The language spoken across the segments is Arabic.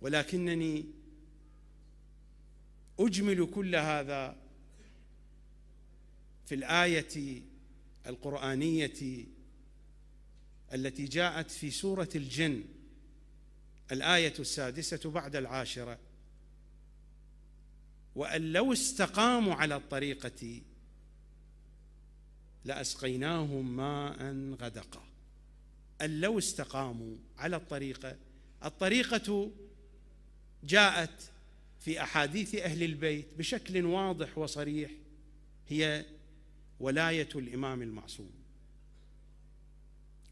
ولكنني اجمل كل هذا في الايه القرانيه التي جاءت في سوره الجن الايه السادسه بعد العاشره وان لو استقاموا على الطريقه لاسقيناهم ماء غدقا ان لو استقاموا على الطريقه الطريقه جاءت في احاديث اهل البيت بشكل واضح وصريح هي ولايه الامام المعصوم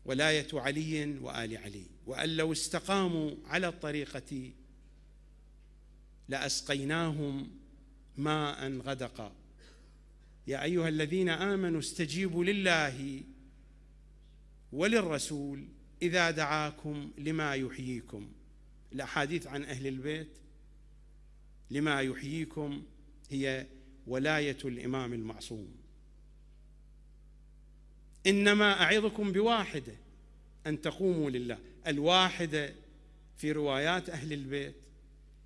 ولايه علي وال علي وان لو استقاموا على الطريقه لاسقيناهم ماء غدقا يا ايها الذين امنوا استجيبوا لله وللرسول اذا دعاكم لما يحييكم الأحاديث عن أهل البيت لما يحييكم هي ولاية الإمام المعصوم إنما أعظكم بواحدة أن تقوموا لله الواحدة في روايات أهل البيت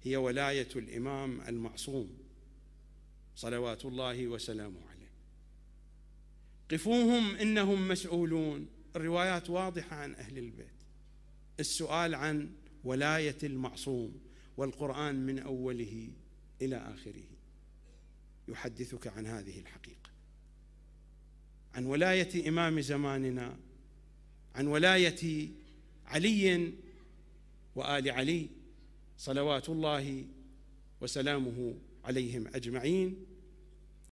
هي ولاية الإمام المعصوم صلوات الله وسلامه عليه قفوهم إنهم مسؤولون الروايات واضحة عن أهل البيت السؤال عن ولاية المعصوم والقرآن من أوله إلى آخره يحدثك عن هذه الحقيقة عن ولاية إمام زماننا عن ولاية علي وآل علي صلوات الله وسلامه عليهم أجمعين